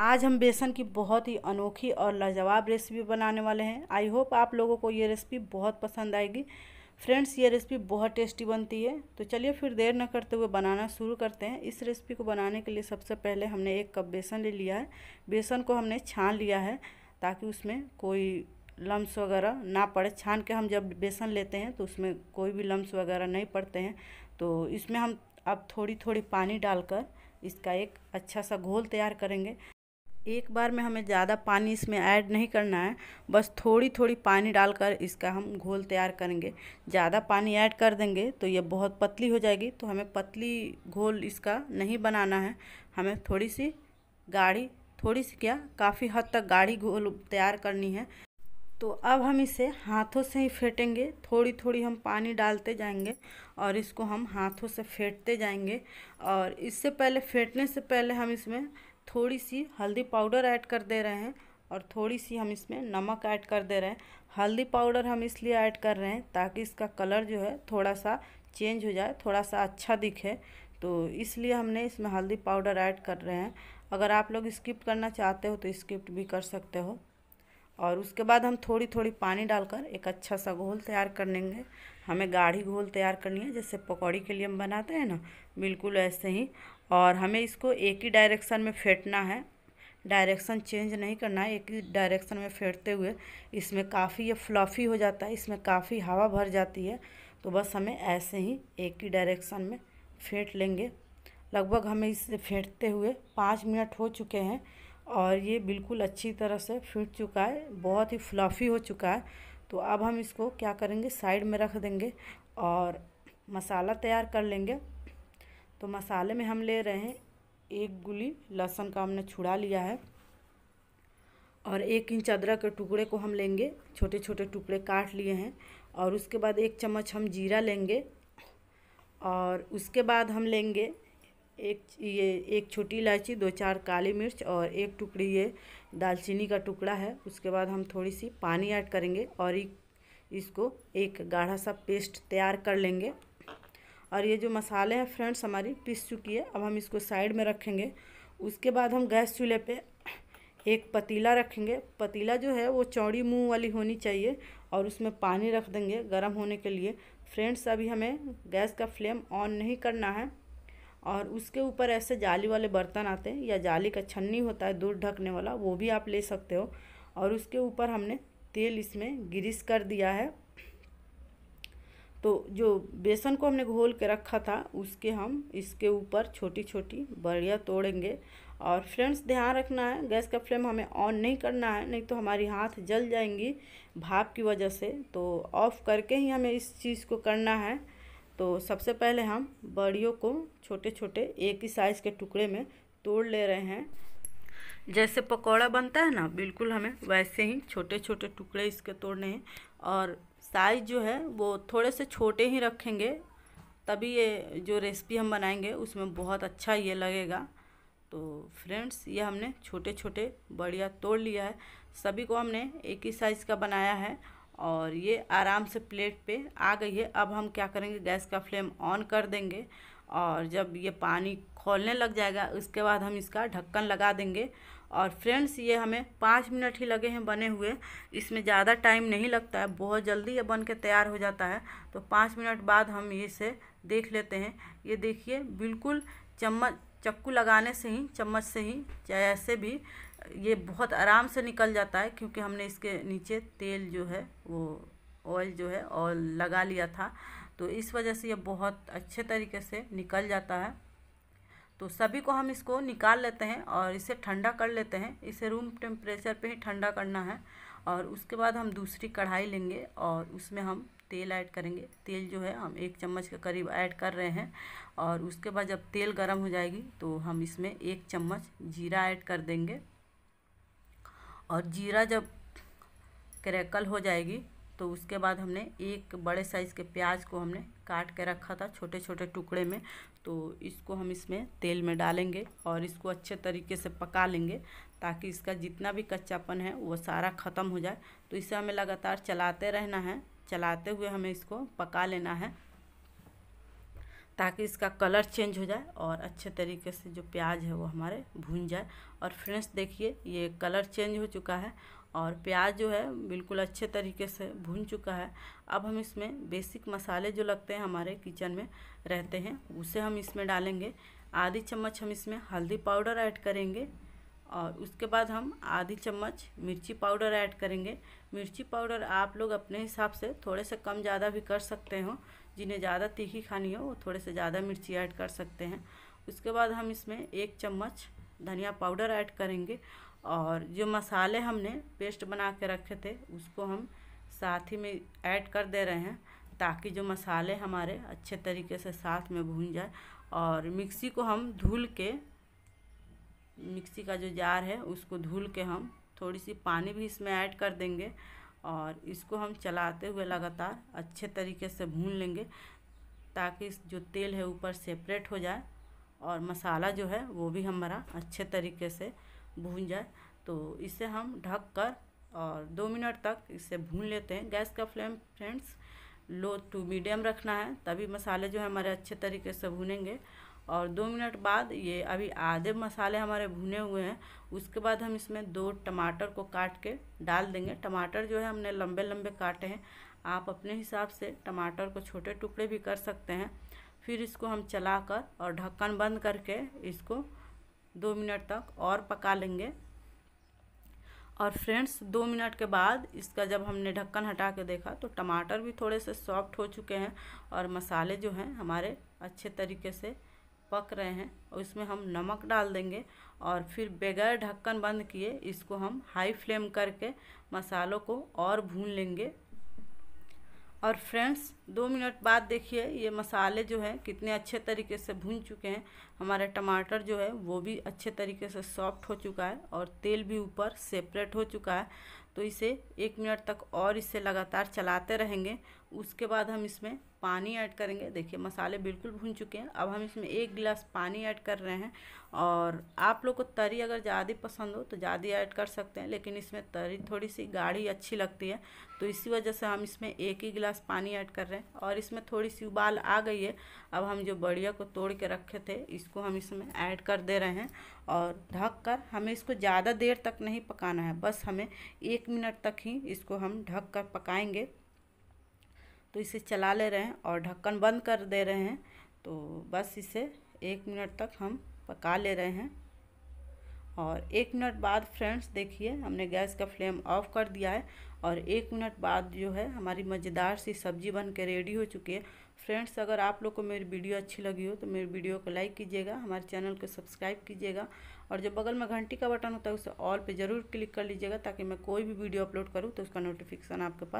आज हम बेसन की बहुत ही अनोखी और लाजवाब रेसिपी बनाने वाले हैं आई होप आप लोगों को ये रेसिपी बहुत पसंद आएगी फ्रेंड्स ये रेसिपी बहुत टेस्टी बनती है तो चलिए फिर देर न करते हुए बनाना शुरू करते हैं इस रेसिपी को बनाने के लिए सबसे पहले हमने एक कप बेसन ले लिया है बेसन को हमने छान लिया है ताकि उसमें कोई लम्स वगैरह ना पड़े छान के हम जब बेसन लेते हैं तो उसमें कोई भी लम्स वगैरह नहीं पड़ते हैं तो इसमें हम अब थोड़ी थोड़ी पानी डालकर इसका एक अच्छा सा घोल तैयार करेंगे एक बार में हमें ज़्यादा पानी इसमें ऐड नहीं करना है बस थोड़ी थोड़ी पानी डालकर इसका हम घोल तैयार करेंगे ज़्यादा पानी ऐड कर देंगे तो ये बहुत पतली हो जाएगी तो हमें पतली घोल इसका नहीं बनाना है हमें थोड़ी सी गाढ़ी थोड़ी सी क्या काफ़ी हद तक गाढ़ी घोल तैयार करनी है तो अब हम इसे हाथों से ही फेंटेंगे थोड़ी थोड़ी हम पानी डालते जाएंगे और इसको हम हाथों से फेंटते जाएंगे और इससे पहले फेंटने से पहले हम इसमें थोड़ी सी हल्दी पाउडर ऐड कर दे रहे हैं और थोड़ी सी हम इसमें नमक ऐड कर दे रहे हैं हल्दी पाउडर हम इसलिए ऐड कर रहे हैं ताकि इसका कलर जो है थोड़ा सा चेंज हो जाए थोड़ा सा अच्छा दिखे तो इसलिए हमने इसमें हल्दी पाउडर ऐड कर रहे हैं अगर आप लोग स्किप करना चाहते हो तो स्किप भी कर सकते हो और उसके बाद हम थोड़ी थोड़ी पानी डालकर एक अच्छा सा घोल तैयार कर लेंगे हमें गाढ़ी घोल तैयार करनी है जैसे पकौड़ी के लिए हम बनाते हैं ना बिल्कुल ऐसे ही और हमें इसको एक ही डायरेक्शन में फेंटना है डायरेक्शन चेंज नहीं करना है एक ही डायरेक्शन में फेंटते हुए इसमें काफ़ी ये फ्लफ़ी हो जाता है इसमें काफ़ी हवा भर जाती है तो बस हमें ऐसे ही एक ही डायरेक्शन में फेंट लेंगे लगभग हमें इसे फेंटते हुए पाँच मिनट हो चुके हैं और ये बिल्कुल अच्छी तरह से फिट चुका है बहुत ही फ्लफ़ी हो चुका है तो अब हम इसको क्या करेंगे साइड में रख देंगे और मसाला तैयार कर लेंगे तो मसाले में हम ले रहे हैं एक गुली लहसुन का हमने छुड़ा लिया है और एक इंच अदरक के टुकड़े को हम लेंगे छोटे छोटे टुकड़े काट लिए हैं और उसके बाद एक चम्मच हम जीरा लेंगे और उसके बाद हम लेंगे एक ये एक छोटी इलायची दो चार काली मिर्च और एक टुकड़ी ये दालचीनी का टुकड़ा है उसके बाद हम थोड़ी सी पानी ऐड करेंगे और इसको एक गाढ़ा सा पेस्ट तैयार कर लेंगे और ये जो मसाले हैं फ्रेंड्स हमारी पिस चुकी है अब हम इसको साइड में रखेंगे उसके बाद हम गैस चूल्हे पे एक पतीला रखेंगे पतीला जो है वो चौड़ी मुंह वाली होनी चाहिए और उसमें पानी रख देंगे गर्म होने के लिए फ्रेंड्स अभी हमें गैस का फ्लेम ऑन नहीं करना है और उसके ऊपर ऐसे जाली वाले बर्तन आते हैं या जाली का छन्नी होता है दूध ढकने वाला वो भी आप ले सकते हो और उसके ऊपर हमने तेल इसमें ग्रीस कर दिया है तो जो बेसन को हमने घोल के रखा था उसके हम इसके ऊपर छोटी छोटी बड़िया तोड़ेंगे और फ्रेंड्स ध्यान रखना है गैस का फ्लेम हमें ऑन नहीं करना है नहीं तो हमारी हाथ जल जाएंगी भाप की वजह से तो ऑफ़ करके ही हमें इस चीज़ को करना है तो सबसे पहले हम बड़ियों को छोटे छोटे एक ही साइज़ के टुकड़े में तोड़ ले रहे हैं जैसे पकौड़ा बनता है ना बिल्कुल हमें वैसे ही छोटे छोटे टुकड़े इसके तोड़ने हैं और साइज़ जो है वो थोड़े से छोटे ही रखेंगे तभी ये जो रेसिपी हम बनाएंगे उसमें बहुत अच्छा ये लगेगा तो फ्रेंड्स ये हमने छोटे छोटे बढ़िया तोड़ लिया है सभी को हमने एक ही साइज़ का बनाया है और ये आराम से प्लेट पे आ गई है अब हम क्या करेंगे गैस का फ्लेम ऑन कर देंगे और जब ये पानी खोलने लग जाएगा उसके बाद हम इसका ढक्कन लगा देंगे और फ्रेंड्स ये हमें पाँच मिनट ही लगे हैं बने हुए इसमें ज़्यादा टाइम नहीं लगता है बहुत जल्दी ये बन के तैयार हो जाता है तो पाँच मिनट बाद हम इसे देख लेते हैं ये देखिए बिल्कुल चम्मच चक्कू लगाने से ही चम्मच से ही चाहे ऐसे भी ये बहुत आराम से निकल जाता है क्योंकि हमने इसके नीचे तेल जो है वो ऑयल जो है ऑयल लगा लिया था तो इस वजह से ये बहुत अच्छे तरीके से निकल जाता है तो सभी को हम इसको निकाल लेते हैं और इसे ठंडा कर लेते हैं इसे रूम टेम्परेचर पे ही ठंडा करना है और उसके बाद हम दूसरी कढ़ाई लेंगे और उसमें हम तेल ऐड करेंगे तेल जो है हम एक चम्मच के करीब ऐड कर रहे हैं और उसके बाद जब तेल गर्म हो जाएगी तो हम इसमें एक चम्मच जीरा ऐड कर देंगे और जीरा जब क्रैकल हो जाएगी तो उसके बाद हमने एक बड़े साइज़ के प्याज को हमने काट के रखा था छोटे छोटे टुकड़े में तो इसको हम इसमें तेल में डालेंगे और इसको अच्छे तरीके से पका लेंगे ताकि इसका जितना भी कच्चापन है वो सारा ख़त्म हो जाए तो इसे हमें लगातार चलाते रहना है चलाते हुए हमें इसको पका लेना है ताकि इसका कलर चेंज हो जाए और अच्छे तरीके से जो प्याज है वो हमारे भून जाए और फ्रेंड्स देखिए ये कलर चेंज हो चुका है और प्याज जो है बिल्कुल अच्छे तरीके से भून चुका है अब हम इसमें बेसिक मसाले जो लगते हैं हमारे किचन में रहते हैं उसे हम इसमें डालेंगे आधी चम्मच हम इसमें हल्दी पाउडर ऐड करेंगे और उसके बाद हम आधी चम्मच मिर्ची पाउडर ऐड करेंगे मिर्ची पाउडर आप लोग अपने हिसाब से थोड़े से कम ज़्यादा भी कर सकते हो जिन्हें ज़्यादा तीखी खानी हो वो थोड़े से ज़्यादा मिर्ची ऐड कर सकते हैं उसके बाद हम इसमें एक चम्मच धनिया पाउडर ऐड करेंगे और जो मसाले हमने पेस्ट बना के रखे थे उसको हम साथ ही में ऐड कर दे रहे हैं ताकि जो मसाले हमारे अच्छे तरीके से साथ में भून जाए और मिक्सी को हम धुल के मिक्सी का जो जार है उसको धुल के हम थोड़ी सी पानी भी इसमें ऐड कर देंगे और इसको हम चलाते हुए लगातार अच्छे तरीके से भून लेंगे ताकि जो तेल है ऊपर सेपरेट हो जाए और मसाला जो है वो भी हमारा अच्छे तरीके से भून जाए तो इसे हम ढक कर और दो मिनट तक इसे भून लेते हैं गैस का flame friends low to medium रखना है तभी मसाले जो है हमारे अच्छे तरीके से भुनेंगे और दो मिनट बाद ये अभी आधे मसाले हमारे भुने हुए हैं उसके बाद हम इसमें दो टमाटर को काट के डाल देंगे टमाटर जो है हमने लंबे लंबे काटे हैं आप अपने हिसाब से टमाटर को छोटे टुकड़े भी कर सकते हैं फिर इसको हम चलाकर और ढक्कन बंद करके इसको दो मिनट तक और पका लेंगे और फ्रेंड्स दो मिनट के बाद इसका जब हमने ढक्कन हटा के देखा तो टमाटर भी थोड़े से सॉफ्ट हो चुके हैं और मसाले जो हैं हमारे अच्छे तरीके से पक रहे हैं और इसमें हम नमक डाल देंगे और फिर बगैर ढक्कन बंद किए इसको हम हाई फ्लेम करके मसालों को और भून लेंगे और फ्रेंड्स दो मिनट बाद देखिए ये मसाले जो है कितने अच्छे तरीके से भून चुके हैं हमारे टमाटर जो है वो भी अच्छे तरीके से सॉफ्ट हो चुका है और तेल भी ऊपर सेपरेट हो चुका है तो इसे एक मिनट तक और इसे लगातार चलाते रहेंगे उसके बाद हम इसमें पानी ऐड करेंगे देखिए मसाले बिल्कुल भून चुके हैं अब हम इसमें एक गिलास पानी ऐड कर रहे हैं और आप लोग को तरी अगर ज़्यादा पसंद हो तो ज़्यादा ऐड कर सकते हैं लेकिन इसमें तरी थोड़ी सी गाढ़ी अच्छी लगती है तो इसी वजह से हम इसमें एक ही गिलास पानी ऐड कर रहे हैं और इसमें थोड़ी सी उबाल आ गई है अब हम जो बढ़िया को तोड़ के रखे थे इसको हम इसमें ऐड कर दे रहे हैं और ढक कर हमें इसको ज़्यादा देर तक नहीं पकाना है बस हमें एक एक मिनट तक ही इसको हम ढक कर पकाएंगे तो इसे चला ले रहे हैं और ढक्कन बंद कर दे रहे हैं तो बस इसे एक मिनट तक हम पका ले रहे हैं और एक मिनट बाद फ्रेंड्स देखिए हमने गैस का फ्लेम ऑफ कर दिया है और एक मिनट बाद जो है हमारी मज़ेदार सी सब्ज़ी बन के रेडी हो चुकी है फ्रेंड्स अगर आप लोग को मेरी वीडियो अच्छी लगी हो तो मेरी वीडियो को लाइक कीजिएगा हमारे चैनल को सब्सक्राइब कीजिएगा और जो बगल में घंटी का बटन होता है उसे ऑल पे ज़रूर क्लिक कर लीजिएगा ताकि मैं कोई भी वीडियो अपलोड करूँ तो उसका नोटिफिकेशन आपके पास